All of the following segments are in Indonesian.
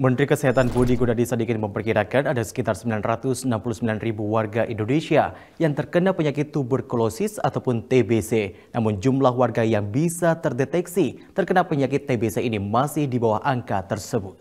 Menteri Kesehatan Budi Gunadi Sadikin memperkirakan ada sekitar 969 ribu warga Indonesia yang terkena penyakit tuberkulosis ataupun TBC. Namun jumlah warga yang bisa terdeteksi terkena penyakit TBC ini masih di bawah angka tersebut.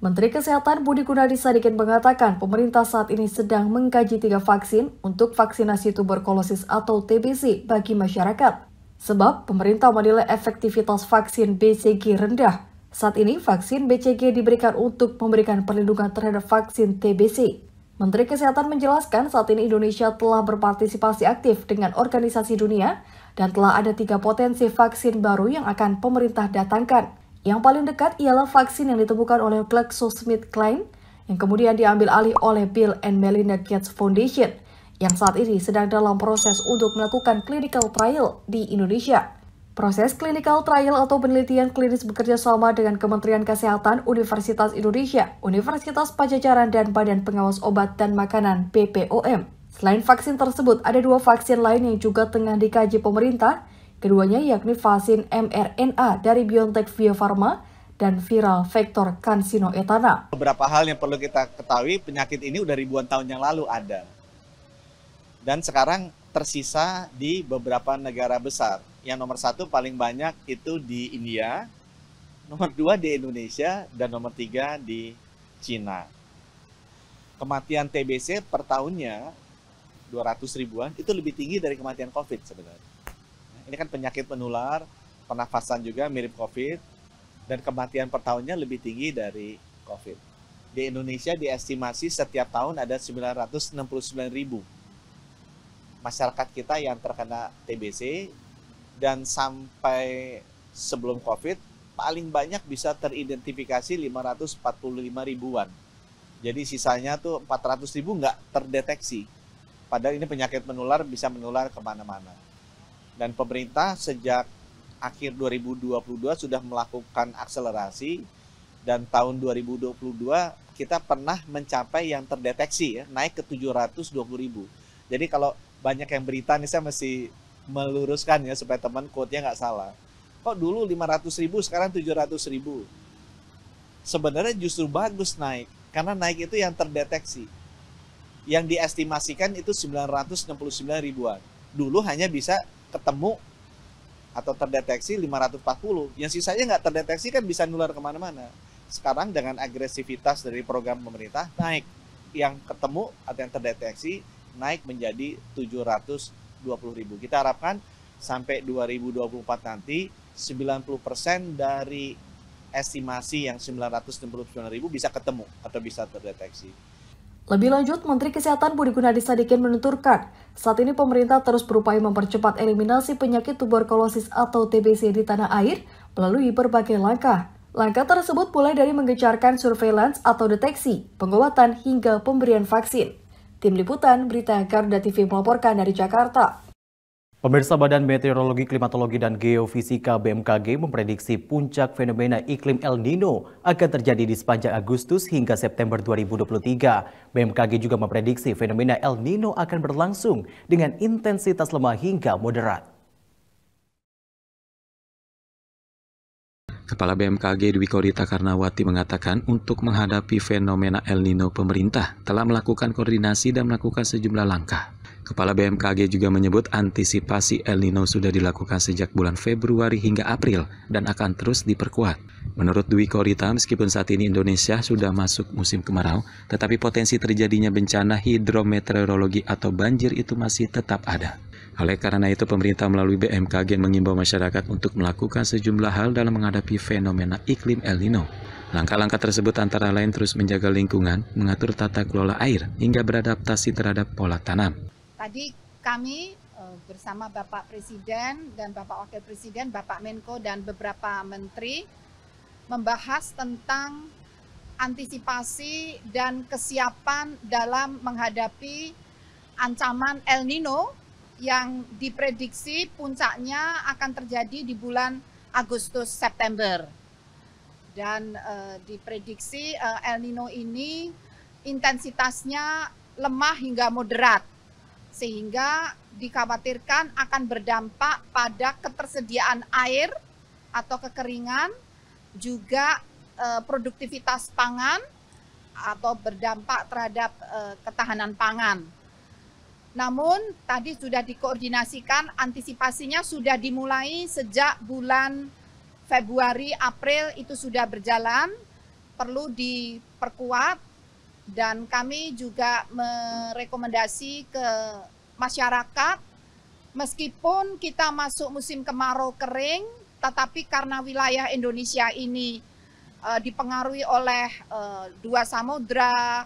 Menteri Kesehatan Budi Gunadi Sadikin mengatakan pemerintah saat ini sedang mengkaji tiga vaksin untuk vaksinasi tuberkulosis atau TBC bagi masyarakat. Sebab pemerintah menilai efektivitas vaksin BCG rendah. Saat ini vaksin BCG diberikan untuk memberikan perlindungan terhadap vaksin TBC. Menteri Kesehatan menjelaskan saat ini Indonesia telah berpartisipasi aktif dengan organisasi dunia dan telah ada tiga potensi vaksin baru yang akan pemerintah datangkan. Yang paling dekat ialah vaksin yang ditemukan oleh GlaxoSmithKline yang kemudian diambil alih oleh Bill and Melinda Gates Foundation – yang saat ini sedang dalam proses untuk melakukan clinical trial di Indonesia. Proses clinical trial atau penelitian klinis bekerja sama dengan Kementerian Kesehatan Universitas Indonesia, Universitas Pajajaran, dan Badan Pengawas Obat dan Makanan BPOM. Selain vaksin tersebut, ada dua vaksin lain yang juga tengah dikaji pemerintah, keduanya yakni vaksin mRNA dari BioNTech Bio Farma dan viral vektor kansinoetana. Beberapa hal yang perlu kita ketahui, penyakit ini udah ribuan tahun yang lalu ada dan sekarang tersisa di beberapa negara besar. Yang nomor satu paling banyak itu di India, nomor dua di Indonesia, dan nomor tiga di Cina. Kematian TBC per tahunnya 200 ribuan itu lebih tinggi dari kematian COVID sebenarnya. Ini kan penyakit menular, pernafasan juga mirip COVID, dan kematian per tahunnya lebih tinggi dari COVID. Di Indonesia diestimasi setiap tahun ada 969 ribu masyarakat kita yang terkena TBC dan sampai sebelum COVID paling banyak bisa teridentifikasi 545 ribuan. Jadi sisanya tuh 400 ribu nggak terdeteksi. Padahal ini penyakit menular bisa menular kemana-mana. Dan pemerintah sejak akhir 2022 sudah melakukan akselerasi dan tahun 2022 kita pernah mencapai yang terdeteksi ya, naik ke 720 ribu. Jadi kalau banyak yang berita nih saya mesti meluruskan ya supaya teman quote-nya nggak salah. Kok dulu 500 ribu sekarang 700 ribu? Sebenarnya justru bagus naik karena naik itu yang terdeteksi. Yang diestimasikan itu 969 ribuan. Dulu hanya bisa ketemu atau terdeteksi 540. Yang sisanya nggak terdeteksi kan bisa nular kemana-mana. Sekarang dengan agresivitas dari program pemerintah naik. Yang ketemu atau yang terdeteksi naik menjadi 720.000. Kita harapkan sampai 2024 nanti 90% dari estimasi yang 969.000 bisa ketemu atau bisa terdeteksi. Lebih lanjut, Menteri Kesehatan Budi Gunadi Sadikin menuturkan, saat ini pemerintah terus berupaya mempercepat eliminasi penyakit tuberkulosis atau TBC di tanah air melalui berbagai langkah. Langkah tersebut mulai dari mengejarkan surveillance atau deteksi, pengobatan, hingga pemberian vaksin. Tim Liputan Berita Garuda TV melaporkan dari Jakarta. Pemirsa Badan Meteorologi, Klimatologi, dan Geofisika BMKG memprediksi puncak fenomena iklim El Nino akan terjadi di sepanjang Agustus hingga September 2023. BMKG juga memprediksi fenomena El Nino akan berlangsung dengan intensitas lemah hingga moderat. Kepala BMKG Dwi Korita Karnawati mengatakan untuk menghadapi fenomena El Nino pemerintah telah melakukan koordinasi dan melakukan sejumlah langkah. Kepala BMKG juga menyebut antisipasi El Nino sudah dilakukan sejak bulan Februari hingga April dan akan terus diperkuat. Menurut Dwi Korita, meskipun saat ini Indonesia sudah masuk musim kemarau, tetapi potensi terjadinya bencana hidrometeorologi atau banjir itu masih tetap ada. Oleh karena itu, pemerintah melalui BMKG mengimbau masyarakat untuk melakukan sejumlah hal dalam menghadapi fenomena iklim El Nino. Langkah-langkah tersebut antara lain terus menjaga lingkungan, mengatur tata kelola air, hingga beradaptasi terhadap pola tanam. Tadi kami e, bersama Bapak Presiden dan Bapak Wakil Presiden, Bapak Menko dan beberapa menteri membahas tentang antisipasi dan kesiapan dalam menghadapi ancaman El Nino yang diprediksi puncaknya akan terjadi di bulan Agustus September. Dan uh, diprediksi uh, El Nino ini intensitasnya lemah hingga moderat sehingga dikhawatirkan akan berdampak pada ketersediaan air atau kekeringan juga uh, produktivitas pangan atau berdampak terhadap uh, ketahanan pangan. Namun tadi sudah dikoordinasikan, antisipasinya sudah dimulai sejak bulan Februari, April itu sudah berjalan, perlu diperkuat dan kami juga merekomendasi ke masyarakat meskipun kita masuk musim kemarau kering tetapi karena wilayah Indonesia ini uh, dipengaruhi oleh uh, dua samudra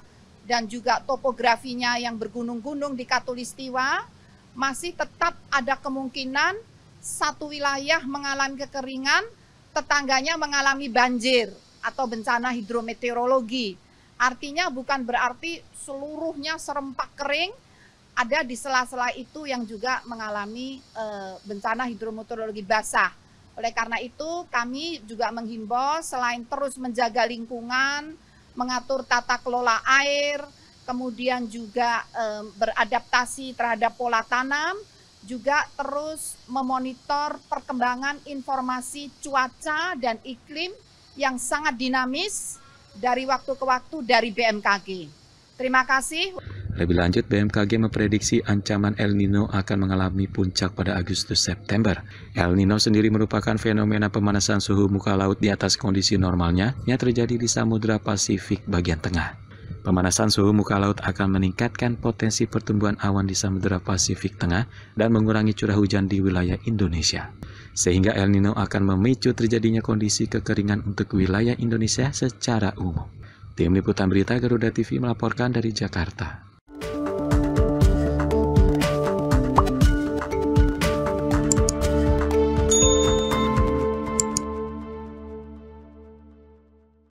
dan juga topografinya yang bergunung-gunung di Katulistiwa, masih tetap ada kemungkinan satu wilayah mengalami kekeringan, tetangganya mengalami banjir atau bencana hidrometeorologi. Artinya bukan berarti seluruhnya serempak kering, ada di sela-sela itu yang juga mengalami e, bencana hidrometeorologi basah. Oleh karena itu kami juga menghimbau selain terus menjaga lingkungan, mengatur tata kelola air, kemudian juga um, beradaptasi terhadap pola tanam, juga terus memonitor perkembangan informasi cuaca dan iklim yang sangat dinamis dari waktu ke waktu dari BMKG. Terima kasih. Lebih lanjut, BMKG memprediksi ancaman El Nino akan mengalami puncak pada Agustus-September. El Nino sendiri merupakan fenomena pemanasan suhu muka laut di atas kondisi normalnya yang terjadi di Samudra Pasifik bagian tengah. Pemanasan suhu muka laut akan meningkatkan potensi pertumbuhan awan di Samudra Pasifik Tengah dan mengurangi curah hujan di wilayah Indonesia. Sehingga El Nino akan memicu terjadinya kondisi kekeringan untuk wilayah Indonesia secara umum. Tim Liputan Berita Garuda TV melaporkan dari Jakarta.